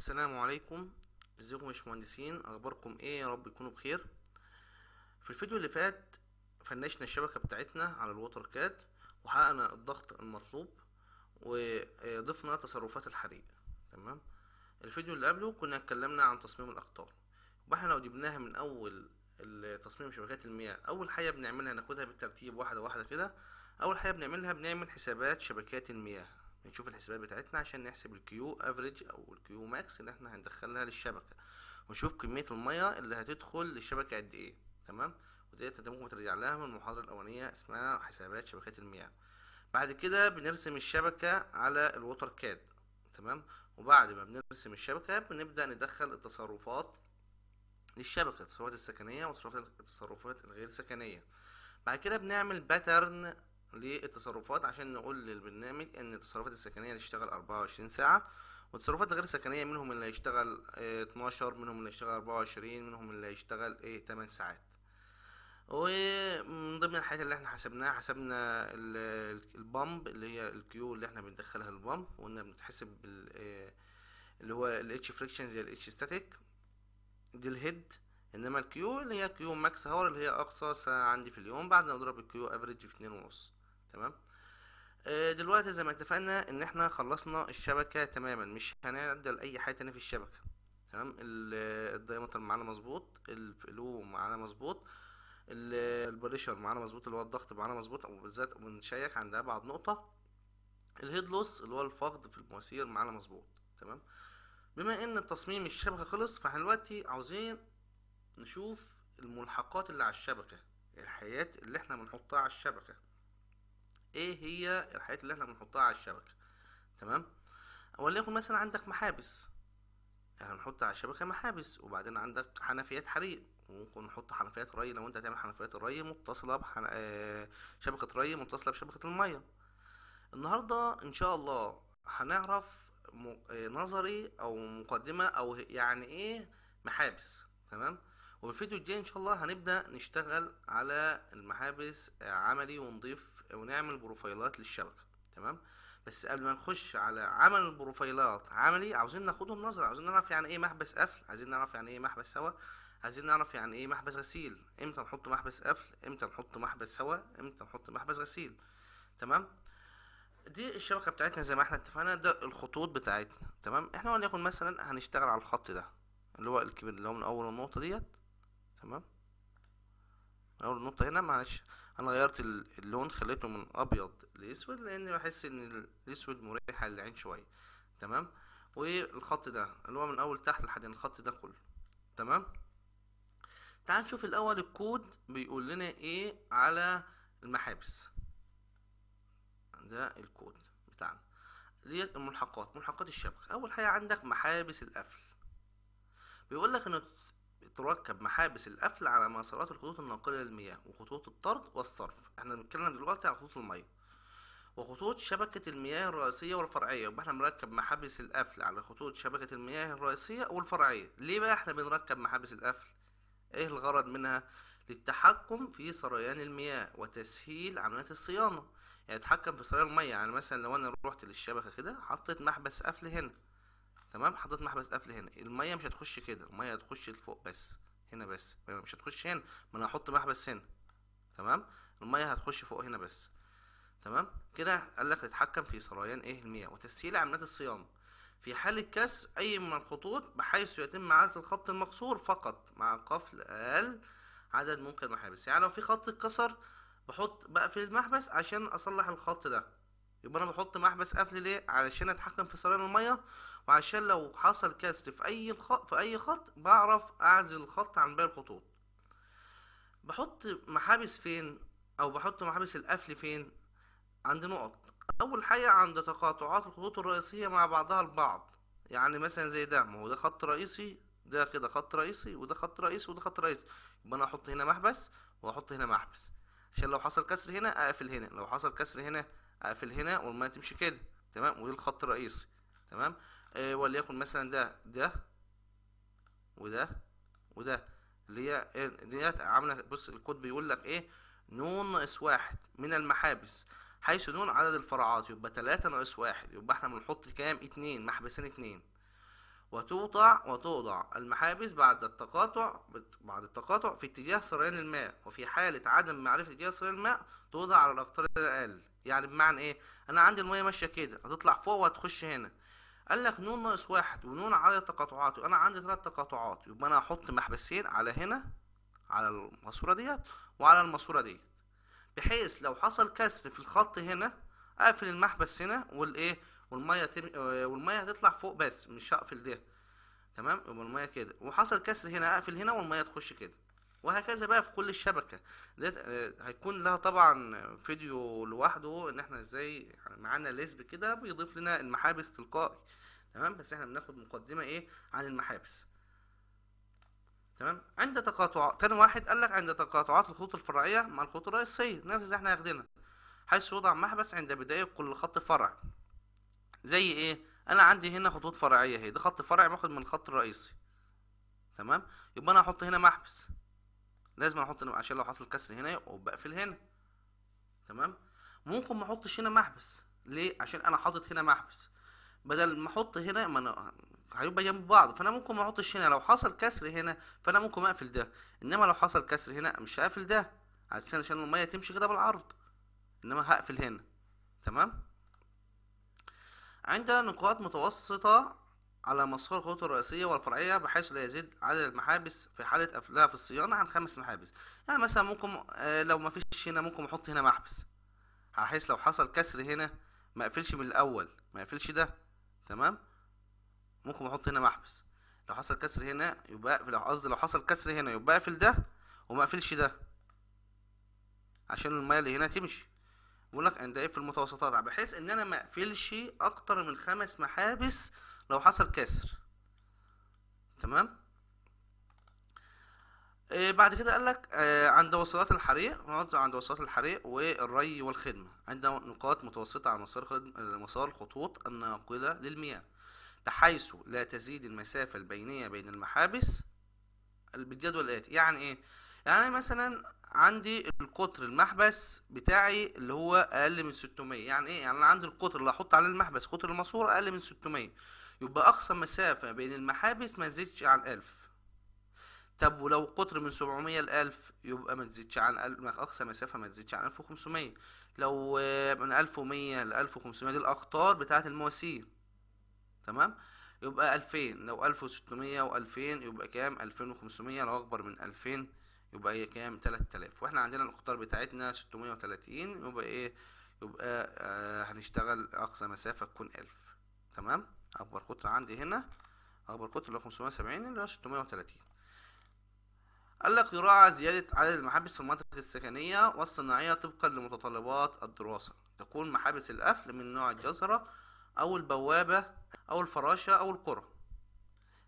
السلام عليكم ازيكم يا باشمهندسين اخباركم ايه يا رب تكونوا بخير في الفيديو اللي فات فنشنا الشبكه بتاعتنا على الوتر كات وحققنا الضغط المطلوب وضفنا تصرفات الحريق تمام الفيديو اللي قبله كنا اتكلمنا عن تصميم الاقطار يبقى لو جبناها من اول تصميم شبكات المياه اول حاجه بنعملها ناخدها بالترتيب واحده واحده كده اول حاجه بنعملها بنعمل حسابات شبكات المياه بنشوف الحسابات بتاعتنا عشان نحسب الكيو افريج او الكيو ماكس اللي احنا هندخلها للشبكه ونشوف كميه الميه اللي هتدخل للشبكه قد ايه تمام وديت انت ممكن ترجع لها من المحاضره الاولانيه اسمها حسابات شبكات المياه بعد كده بنرسم الشبكه على الوتر كاد تمام وبعد ما بنرسم الشبكه بنبدا ندخل التصرفات للشبكه التصرفات السكنيه والتصرفات التصرفات الغير سكنيه بعد كده بنعمل باترن للتصرفات عشان نقول للبرنامج ان التصرفات السكنيه تشتغل 24 ساعه والتصرفات غير سكنيه منهم اللي هيشتغل 12 آه، منهم اللي هيشتغل 24 منهم اللي هيشتغل ايه 8 ساعات ومن ضمن الحاجات اللي احنا حسبناها حسبنا البامب اللي هي الكيو اللي احنا بندخلها البامب وقلنا بنتحسب آه، اللي هو الاتش فريكشن زي الاتش ستاتيك دي الهيد انما الكيو اللي هي كيو ماكس هاور اللي هي اقصى ساعه عندي في اليوم بعد ما اضرب الكيو افريج في اتنين ونص تمام آه، دلوقتي زي ما اتفقنا ان احنا خلصنا الشبكة تماما مش هنعدل اي حاجة تاني في الشبكة تمام الدايمتر معانا مظبوط الفلو معانا مظبوط البريشر معانا مظبوط اللي هو الضغط معانا مظبوط وبالذات بنشيك عند ابعد نقطة الهيد لوس اللي هو الفقد في المواسير معانا مظبوط تمام بما ان تصميم الشبكة خلص فاحنا دلوقتي عاوزين نشوف الملحقات اللي على الشبكة الحاجات اللي احنا بنحطها على الشبكة ايه هي الحاجات اللي احنا بنحطها على الشبكه تمام وليكن مثلا عندك محابس احنا يعني بنحط على الشبكه محابس وبعدين عندك حنفيات حريق وممكن نحط حنفيات ري لو انت هتعمل حنفيات الري متصله بحن... آه، شبكه ري متصله بشبكه الميه النهارده ان شاء الله هنعرف آه، نظري او مقدمه او يعني ايه محابس تمام وفي الفيديو الجاي ان شاء الله هنبدا نشتغل على المحابس عملي ونضيف ونعمل بروفايلات للشبكه تمام بس قبل ما نخش على عمل البروفايلات عملي عاوزين ناخدهم نظره عاوزين نعرف يعني ايه محبس قفل عايزين نعرف يعني ايه محبس سوا عايزين نعرف يعني ايه محبس غسيل امتى نحط محبس قفل امتى نحط محبس سوا امتى نحط محبس غسيل تمام دي الشبكه بتاعتنا زي ما احنا اتفقنا ده الخطوط بتاعتنا تمام احنا وليكن مثلا هنشتغل على الخط ده اللي هو الكبير اللي هو من اول النقطه ديت تمام اول نقطه هنا معلش انا غيرت اللون خليته من ابيض لاسود لان بحس ان الاسود مريح للعين شويه تمام والخط ده اللي هو من اول تحت لحد الخط ده كله تمام تعال نشوف الاول الكود بيقول لنا ايه على المحابس ده الكود بتاعنا ديت الملحقات ملحقات الشبكه اول حاجه عندك محابس القفل بيقول لك ان تركب محابس القفل على مسارات الخطوط الناقلة للمياه وخطوط الطرد والصرف احنا بنتكلم دلوقتي على خطوط المياه وخطوط شبكة المياه الرئيسية والفرعية يبقى احنا بنركب محابس القفل على خطوط شبكة المياه الرئيسية والفرعية ليه بقى احنا بنركب محابس القفل ايه الغرض منها للتحكم في سريان المياه وتسهيل عمليات الصيانة يعني اتحكم في سريان المياه يعني مثلا لو انا روحت للشبكة كده حطيت محبس قفل هنا تمام حطيت محبس قفل هنا الميه مش هتخش كده الميه هتخش لفوق بس هنا بس مش هتخش هنا ما انا هحط محبس هنا تمام الميه هتخش فوق هنا بس تمام كده قال لك تتحكم في سريان ايه المياه وتسهيل عمليات الصيام في حالة كسر أي من الخطوط بحيث يتم عزل الخط المكسور فقط مع قفل أقل عدد ممكن المحابس يعني لو في خط اتكسر بحط بقفل المحبس عشان أصلح الخط ده يبقى انا بحط محبس قفل ليه علشان اتحكم في سريان الميه وعشان لو حصل كسر في اي خط في اي خط بعرف اعزل الخط عن باقي الخطوط بحط محابس فين او بحط محابس القفل فين عند نقط اول حاجه عند تقاطعات الخطوط الرئيسيه مع بعضها البعض يعني مثلا زي ده ما هو ده خط رئيسي ده كده خط رئيسي وده خط رئيسي وده خط رئيسي يبقى انا احط هنا محبس واحط هنا محبس عشان لو حصل كسر هنا اقفل هنا لو حصل كسر هنا اقفل هنا والميه تمشي كده تمام ودي الخط الرئيسي تمام آه وليكن مثلا ده ده وده وده اللي هي ديت عامله بص الكود بيقول لك ايه نون ناقص واحد من المحابس حيث نون عدد الفراعات يبقى تلاتة ناقص واحد يبقى احنا بنحط كام اتنين محبسين اتنين وتوضع وتوضع المحابس بعد التقاطع بعد التقاطع في اتجاه سريان الماء وفي حالة عدم معرفة اتجاه سريان الماء توضع على الأقطار الأقل يعني بمعنى ايه انا عندي الميه ماشيه كده هتطلع فوق وهتخش هنا قال لك نون ناقص واحد ونون على تقاطعاته وانا عندي ثلاث تقاطعات يبقى انا هحط محبسين على هنا على الماسوره ديت وعلى الماسوره ديت بحيث لو حصل كسر في الخط هنا اقفل المحبس هنا والايه والميه تم... والميه هتطلع فوق بس مش هقفل ده تمام يبقى الميه كده وحصل كسر هنا اقفل هنا والميه تخش كده وهكذا بقى في كل الشبكه ده آه، هيكون لها طبعا فيديو لوحده ان احنا ازاي يعني معانا ليزب كده بيضيف لنا المحابس تلقائي تمام بس احنا بناخد مقدمه ايه عن المحابس تمام عند تقاطع تاني واحد قال لك عند تقاطعات الخطوط الفرعيه مع الخطوط الرئيسيه نفس اللي احنا هناخدنا حيث يوضع محبس عند بدايه كل خط فرع زي ايه انا عندي هنا خطوط فرعيه اهي ده خط فرع باخد من الخط الرئيسي تمام يبقى انا هحط هنا محبس لازم احط عشان لو حصل كسر هنا بقفل هنا تمام ممكن ما احطش هنا محبس ليه عشان انا حاطط هنا محبس بدل ما احط هنا ما انا هيبقى جنب بعض فانا ممكن ما احطش هنا لو حصل كسر هنا فانا ممكن اقفل ده انما لو حصل كسر هنا مش هقفل ده علشان عشان الميه تمشي كده بالعرض انما هقفل هنا تمام عندنا نقاط متوسطة على مسار الخطوط الرئيسية والفرعية بحيث لا يزيد عدد المحابس في حالة قفلها في الصيانة عن خمس محابس يعني مثلا ممكن آه، لو مفيش هنا ممكن احط هنا محبس بحيث لو حصل كسر هنا ما اقفلش من الاول ما اقفلش ده تمام ممكن احط هنا محبس لو حصل كسر هنا يبقى اقفل لو قصدي لو حصل كسر هنا يبقى اقفل ده وما اقفلش ده عشان الميه اللي هنا تمشي بقول لك إيه في المتوسطات بحيث ان انا ما اقفلش اكتر من خمس محابس لو حصل كسر تمام آه، بعد كده قال لك آه، عند وصلات الحريق نقعد عند وصلات الحريق والري والخدمة عند نقاط متوسطة على مسار آه، مسار الخطوط الناقلة للمياه بحيث لا تزيد المسافة البينية بين المحابس بالجدول الآتي يعني إيه يعني مثلا عندي القطر المحبس بتاعي اللي هو اقل من 600 يعني ايه يعني انا عندي القطر اللي هحط عليه المحبس قطر الماسوره اقل من 600 يبقى اقصى مسافه بين المحابس ما تزيدش عن 1000 طب ولو قطر من 700 ل 1000 يبقى ما تزيدش عن اقصى مسافه ما تزيدش عن 1500 لو من 1100 ل 1500 دي الاقطار بتاعه المواسير تمام يبقى 2000 لو 1600 و2000 يبقى كام 2500 لو اكبر من 2000 يبقى هي ايه كام 3000 واحنا عندنا الاقطار بتاعتنا 630 يبقى ايه يبقى آه هنشتغل اقصى مسافه تكون 1000 تمام اكبر قطر عندي هنا اكبر قطر اللي هو 570 اللي هو 630 قال لك يراعى زيادة عدد المحابس في المناطق السكنية والصناعية طبقا لمتطلبات الدراسة تكون محابس القفل من نوع الجزرة أو البوابة أو الفراشة أو القرى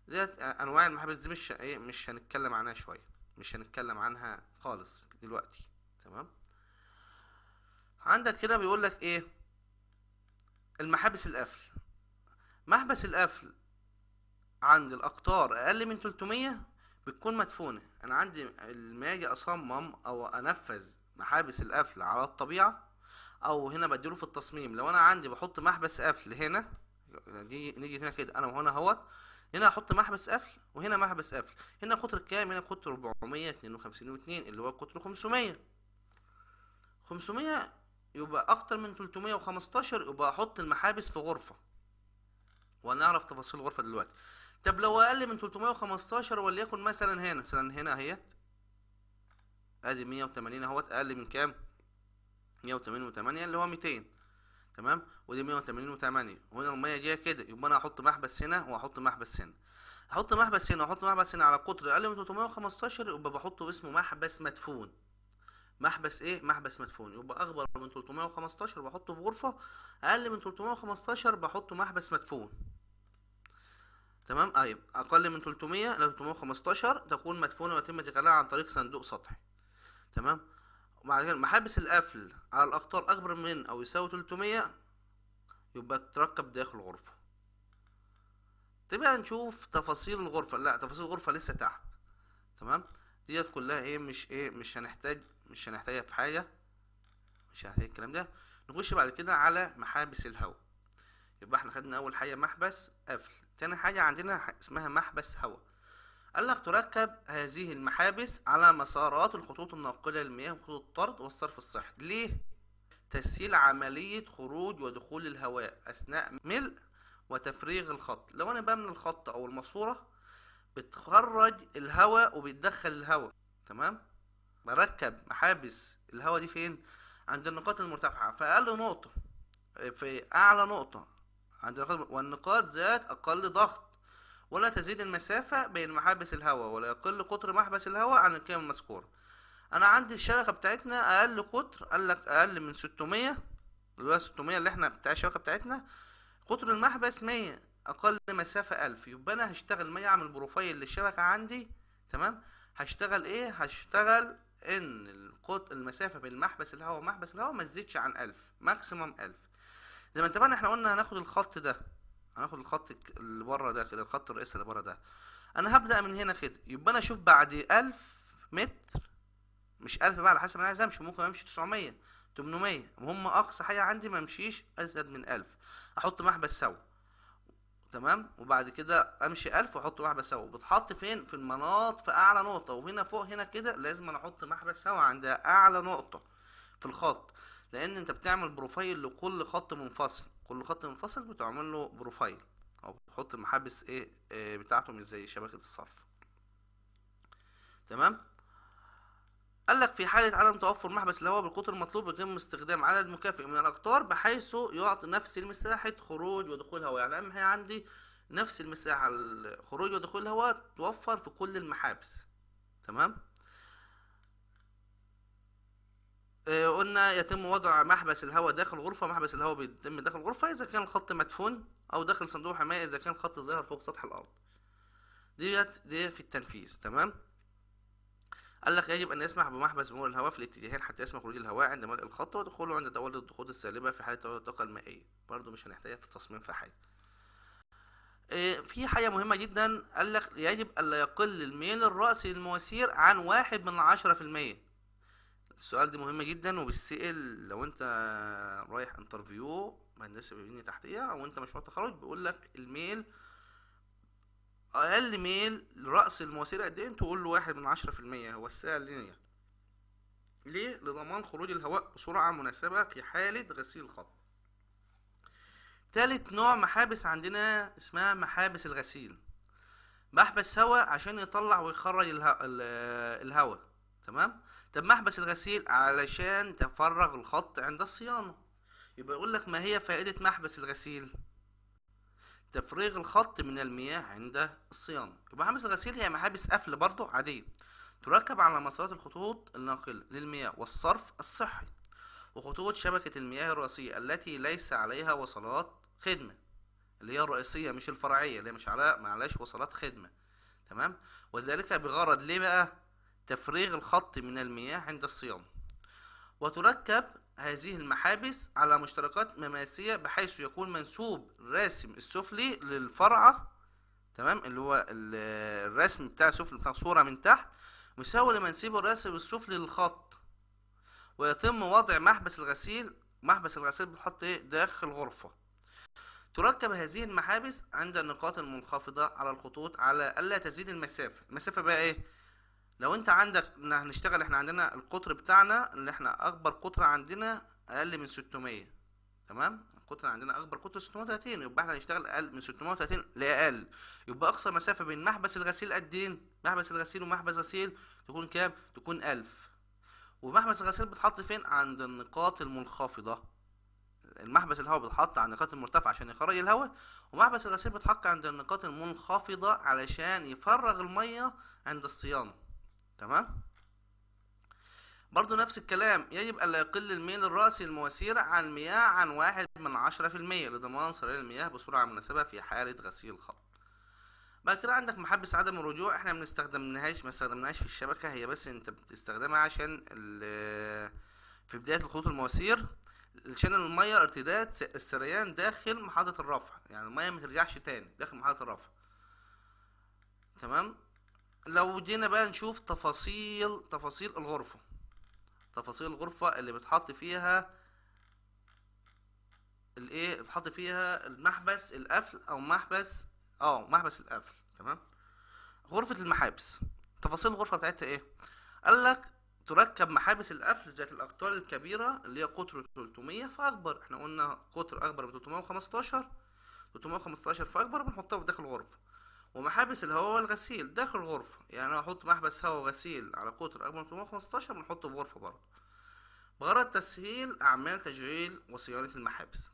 ديت أنواع المحابس دي مش إيه، مش هنتكلم عنها شوية مش هنتكلم عنها خالص دلوقتي تمام عندك كده بيقول لك ايه المحابس القفل محبس القفل عند الاقطار اقل من 300 بتكون مدفونه انا عندي لما اجي اصمم او انفذ محابس القفل على الطبيعه او هنا بديله في التصميم لو انا عندي بحط محبس قفل هنا نيجي هنا كده انا وهنا اهوت هنا احط محبس قفل وهنا محبس قفل هنا قطر كام هنا قطر 452 اللي هو قطر 500 500 يبقى اكتر من 315 يبقى احط المحابس في غرفه ونعرف تفاصيل الغرفه دلوقتي طب لو اقل من 315 وليكن مثلا هنا مثلا هنا اهيت ادي 180 اهوت اقل من كام 188 اللي هو 200 تمام ودي 180 و8 وهنا الميه جايه كده يبقى انا هحط محبس هنا وهحط محبس هنا هحط محبس هنا وهحط محبس هنا على قطر اقل من 315 يبقى بحطه اسمه محبس مدفون محبس ايه محبس مدفون يبقى اكبر من 315 بحطه في غرفه اقل من 315 بحطه محبس مدفون تمام طيب اقل من 300 ل 315 تكون مدفونه ويتم استغلالها عن طريق صندوق سطحي تمام وبعد كده محابس القفل على الأقطار أكبر من أو يساوي 300 يبقى تركب داخل الغرفة تبقى طيب يعني نشوف تفاصيل الغرفة لا تفاصيل الغرفة لسه تحت تمام ديت كلها ايه مش ايه مش هنحتاج مش هنحتاجها في حاجة مش هنحتاج الكلام ده نخش بعد كده على محابس الهواء يبقى احنا خدنا أول حاجة محبس قفل تاني حاجة عندنا اسمها محبس هواء لك تركب هذه المحابس على مسارات الخطوط الناقلة للمياه وخطوط الطرد والصرف الصحي ليه؟ تسهيل عملية خروج ودخول الهواء أثناء ملء وتفريغ الخط لو أنا من الخط أو الماسورة بتخرج الهواء وبتدخل الهواء تمام؟ بركب محابس الهواء دي فين؟ عند النقاط المرتفعة في أقل نقطة في أعلى نقطة عند النقاط والنقاط ذات أقل ضغط ولا تزيد المسافة بين محابس الهواء ولا يقل قطر محبس الهواء عن القيم المذكورة انا عندي الشبكة بتاعتنا اقل قطر قال لك اقل من 600 اللي هو 600 اللي احنا بتاع الشبكة بتاعتنا قطر المحبس 100 اقل مسافة 1000 يبقى انا هشتغل ما يعمل بروفايل للشبكة عندي تمام هشتغل ايه هشتغل ان القط المسافه بين محبس الهواء ومحبس الهواء ما تزيدش عن 1000 ماكسيموم 1000 زي ما انتبهنا احنا قلنا هناخد الخط ده هناخد الخط اللي بره ده كده الخط الرئيسي اللي بره ده انا هبدا من هنا كده يبقى انا اشوف بعد 1000 متر مش 1000 بقى على حسب انا عايز امشي ممكن امشي 900 800 وهم اقصى حاجه عندي ما امشيش ازيد من 1000 احط محبس سوا تمام وبعد كده امشي 1000 واحط محبس سوا بتحط فين في المناط في اعلى نقطه وهنا فوق هنا كده لازم انا احط محبس سوا عند اعلى نقطه في الخط لان انت بتعمل بروفايل لكل خط منفصل كل خط منفصل بتعمل له بروفايل او بتحط المحابس ايه بتاعتهم بتاعته مش زي شبكه الصرف تمام قال لك في حالة عدم توفر محبس الهواء بالقطر المطلوب يتم استخدام عدد مكافئ من الأقطار بحيث يعطي نفس المساحة خروج ودخول هواء يعني أهم حاجة عندي نفس المساحة خروج ودخول الهواء توفر في كل المحابس تمام قلنا يتم وضع محبس الهواء داخل الغرفة محبس الهواء بيتم داخل الغرفة إذا كان الخط مدفون أو داخل صندوق حماية إذا كان الخط ظاهر فوق سطح الأرض ديت دي في التنفيذ تمام قال لك يجب أن يسمح بمحبس مرور الهواء في الاتجاهين حتى يسمح خروج الهواء عند ملء الخط ودخوله عند تولد الضغوط السالبة في حالة تولد الطاقة المائية برضه مش هنحتاجها في التصميم في حاجة إيه، في حاجة مهمة جدا قال لك يجب ألا يقل الميل الرأسي للمواسير عن واحد من عشرة في المية السؤال ده مهم جدا وبيتسال لو انت رايح انترفيو مهندسه بنية تحتيه او انت مشروع تخرج بيقول لك الميل اقل ميل لراس المواسير قد ايه تقول له واحد من عشرة في المية هو السعر اللينير ليه لضمان خروج الهواء بسرعه مناسبه في حاله غسيل الخط تالت نوع محابس عندنا اسمها محابس الغسيل بحبس هواء عشان يطلع ويخرج الهواء تمام طب ما احبس الغسيل علشان تفرغ الخط عند الصيانة يبقى يقول لك ما هي فائدة محبس الغسيل تفريغ الخط من المياه عند الصيانة يبقى محبس الغسيل هي محابس قفل برضو عادية تركب على مسارات الخطوط الناقلة للمياه والصرف الصحي وخطوط شبكة المياه الرئيسية التي ليس عليها وصلات خدمة اللي هي الرئيسية مش الفرعية اللي مش عليها معلش وصلات خدمة تمام وذلك بغرض ليه بقى تفريغ الخط من المياه عند الصيام وتركب هذه المحابس على مشتركات مماسية بحيث يكون منسوب الراسم السفلي للفرعة تمام اللي هو الرسم بتاع سفلي بتاع صورة من تحت مساوي لمنسيب الراسم السفلي للخط ويتم وضع محبس الغسيل محبس الغسيل بنحط ايه داخل الغرفة تركب هذه المحابس عند النقاط المنخفضة على الخطوط على ألا تزيد المسافة المسافة بقى ايه لو انت عندك هنشتغل احنا عندنا القطر بتاعنا اللي احنا اكبر قطر عندنا اقل من 600 تمام القطر عندنا اكبر قطر 630 يبقى احنا هنشتغل اقل من 630 لاقل يبقى اقصى مسافه بين محبس الغسيل قد ايه محبس الغسيل ومحبس غسيل تكون كام تكون 1000 ومحبس الغسيل بيتحط فين عند النقاط المنخفضه المحبس الهواء بيتحط عند النقاط المرتفعه عشان يخرج الهواء ومحبس الغسيل بيتحط عند النقاط المنخفضه علشان يفرغ الميه عند الصيانه تمام برضو نفس الكلام يجب ألا يقل الميل الرأسي المواسير عن المياه عن واحد من عشرة في المية لضمان سرير المياه بسرعة مناسبة في حالة غسيل الخط بعد كده عندك محبس عدم الرجوع احنا بنستخدمناهاش ما استخدمناهاش في الشبكة هي بس انت بتستخدمها عشان في بداية الخطوط المواسير عشان المية ارتداد السريان داخل محطة الرفع يعني المية ما ترجعش تاني داخل محطة الرفع تمام لو جينا بقى نشوف تفاصيل تفاصيل الغرفة تفاصيل الغرفة اللي بتحط فيها الايه بتحط فيها المحبس القفل او محبس اه محبس القفل تمام غرفة المحابس تفاصيل الغرفة بتاعتها ايه قال لك تركب محابس القفل ذات الاقطار الكبيرة اللي هي قطر 300 فاكبر احنا قلنا قطر اكبر من 315 315 فاكبر بنحطها في داخل الغرفة ومحابس الهواء والغسيل داخل الغرفة يعني أنا هحط محبس هواء وغسيل على قطر أكبر من 815 بنحطه في غرفة برضه بغرض تسهيل أعمال تشغيل وصيانة المحابس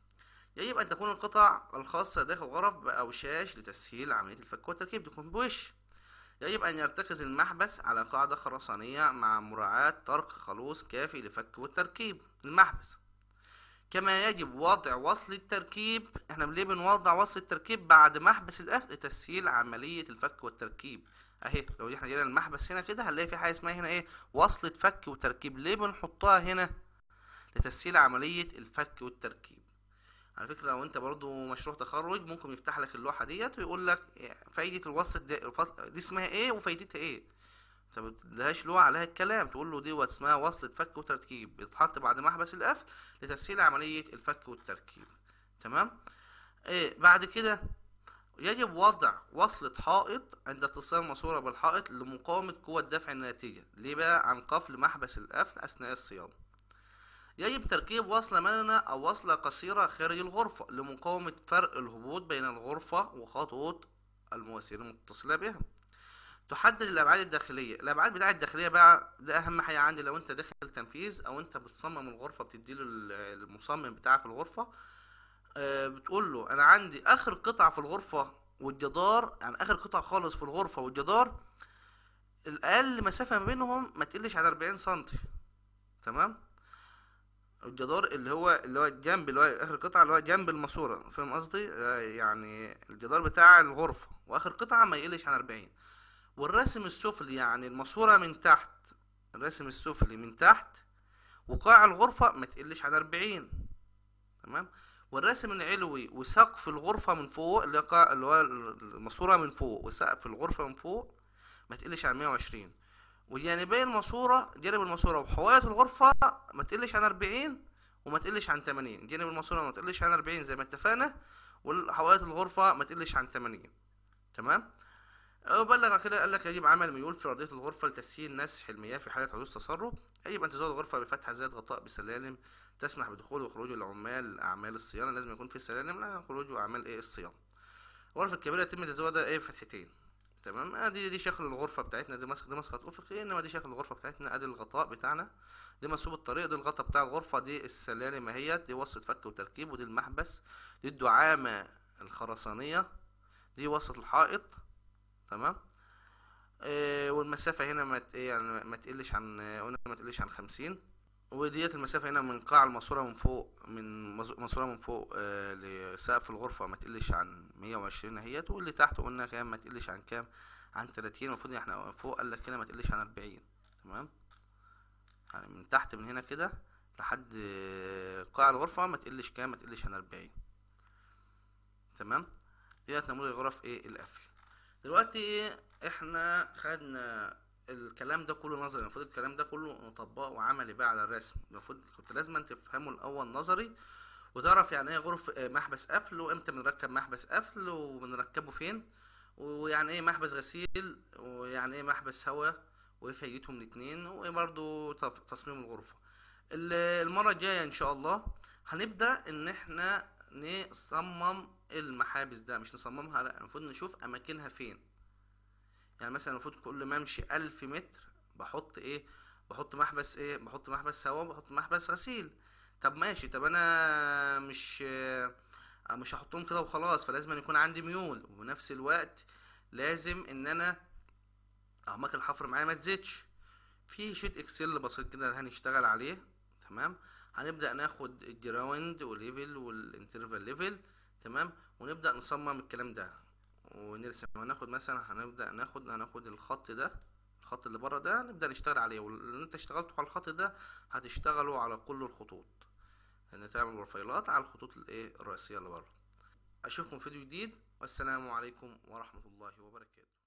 يجب أن تكون القطع الخاصة داخل الغرف بأوشاش لتسهيل عملية الفك والتركيب تكون بوش يجب أن يرتكز المحبس على قاعدة خرسانية مع مراعاة ترك خلوص كافي لفك والتركيب المحبس كما يجب وضع وصل التركيب احنا ليه بنوضع وصل التركيب بعد محبس القفل لتسهيل عملية الفك والتركيب اهي لو احنا جينا المحبس هنا كده هنلاقي في حاجة اسمها هنا ايه وصلة فك وتركيب ليه بنحطها هنا لتسهيل عملية الفك والتركيب على فكرة لو انت برضو مشروع تخرج ممكن يفتح لك اللوحة ديت ويقول لك فايدة الوصل دي, دي اسمها ايه وفايدتها ايه انت ما عليها الكلام تقول له دي اسمها وصلة فك وتركيب بيتحط بعد محبس القفل لتسهيل عملية الفك والتركيب تمام ايه بعد كده يجب وضع وصلة حائط عند اتصال ماسورة بالحائط لمقاومة قوة دفع الناتجة ليه بقى عن قفل محبس القفل أثناء الصيانة يجب تركيب وصلة مرنة أو وصلة قصيرة خارج الغرفة لمقاومة فرق الهبوط بين الغرفة وخطوط المواسير المتصلة بها تحدد الابعاد الداخليه الابعاد بتاعه الداخليه بقى ده اهم حاجه عندي لو انت داخل تنفيذ او انت بتصمم الغرفه بتديله المصمم بتاعك الغرفه آه، بتقول له انا عندي اخر قطعه في الغرفه والجدار يعني اخر قطعه خالص في الغرفه والجدار الاقل مسافه ما بينهم ما تقلش عن 40 سم تمام الجدار اللي هو اللي هو الجنب اللي هو اخر قطعه اللي هو جنب الماسوره فاهم قصدي آه، يعني الجدار بتاع الغرفه واخر قطعه ما يقلش عن 40 والرسم السفلي يعني الماسورة من تحت الرسم السفلي من تحت وقاع الغرفة ما تقلش عن أربعين تمام والرسم العلوي وسقف الغرفة من فوق اللي هو الماسورة من فوق وسقف الغرفة من فوق ما تقلش عن مية وعشرين وجانبي الماسورة جانب الماسورة وحوايط الغرفة ما تقلش عن أربعين وما تقلش عن تمانين جانب الماسورة ما تقلش عن أربعين زي ما اتفقنا وحوايط الغرفة ما تقلش عن تمانين تمام وبلغ كده قال لك يجب عمل ميول في ارضيه الغرفه لتسهيل نسح المياه في حاله حدوث تسرب يجب ان تزود الغرفه بفتح زائد غطاء بسلالم تسمح بدخول وخروج العمال اعمال الصيانه لازم يكون في سلالم لا خروج واعمال ايه الصيانه الغرفه الكبيره يتم تزويدها ايه بفتحتين تمام ادي آه، دي شكل الغرفه بتاعتنا دي مسخ دي مسخه افقي انما دي شكل الغرفه بتاعتنا ادي آه، الغطاء بتاعنا دي مسوب الطريق دي الغطاء بتاع الغرفه دي السلالم اهي دي وسط فك وتركيب ودي المحبس دي الدعامه الخرسانيه دي وسط الحائط تمام آه والمسافة هنا ما يعني ما تقلش عن قلنا ما تقلش عن خمسين وديت المسافة هنا من قاع الماسورة من فوق من ماسورة من فوق آه، لسقف الغرفة ما تقلش عن مية وعشرين اهيت واللي تحت قلنا كام ما تقلش عن كام عن تلاتين المفروض احنا فوق قال لك كده ما تقلش عن أربعين تمام يعني من تحت من هنا كده لحد قاع الغرفة ما تقلش كام ما تقلش عن أربعين تمام ديت نموذج غرف ايه القفل دلوقتي احنا خدنا الكلام ده كله نظري المفروض الكلام ده كله نطبقه وعملي بقى على الرسم المفروض كنت لازم تفهمه الاول نظري وتعرف يعني ايه غرف آه، محبس قفل وامتى بنركب محبس قفل وبنركبه فين ويعني ايه محبس غسيل ويعني ايه محبس هواء وايه فايدتهم الاتنين وايه برضو تصميم الغرفه المره الجايه ان شاء الله هنبدا ان احنا نصمم المحابس ده مش نصممها لا المفروض نشوف اماكنها فين يعني مثلا المفروض كل ما امشي الف متر بحط ايه بحط محبس ايه بحط محبس هواء بحط محبس غسيل طب ماشي طب انا مش مش هحطهم كده وخلاص فلازم أن يكون عندي ميول وبنفس الوقت لازم ان انا اعماق الحفر معايا ما تزيدش في شيت اكسل بسيط كده هنشتغل عليه تمام هنبدا ناخد الجراوند وليفل والانترفال ليفل تمام ونبدأ نصمم الكلام ده ونرسم هناخد مثلا هنبدأ ناخد هناخد الخط ده الخط اللي بره ده نبدأ نشتغل عليه واللي انت اشتغلته على الخط ده هتشتغلوا على كل الخطوط ان يعني تعمل بروفايلات على الخطوط الايه الرئيسية اللي بره اشوفكم في فيديو جديد والسلام عليكم ورحمة الله وبركاته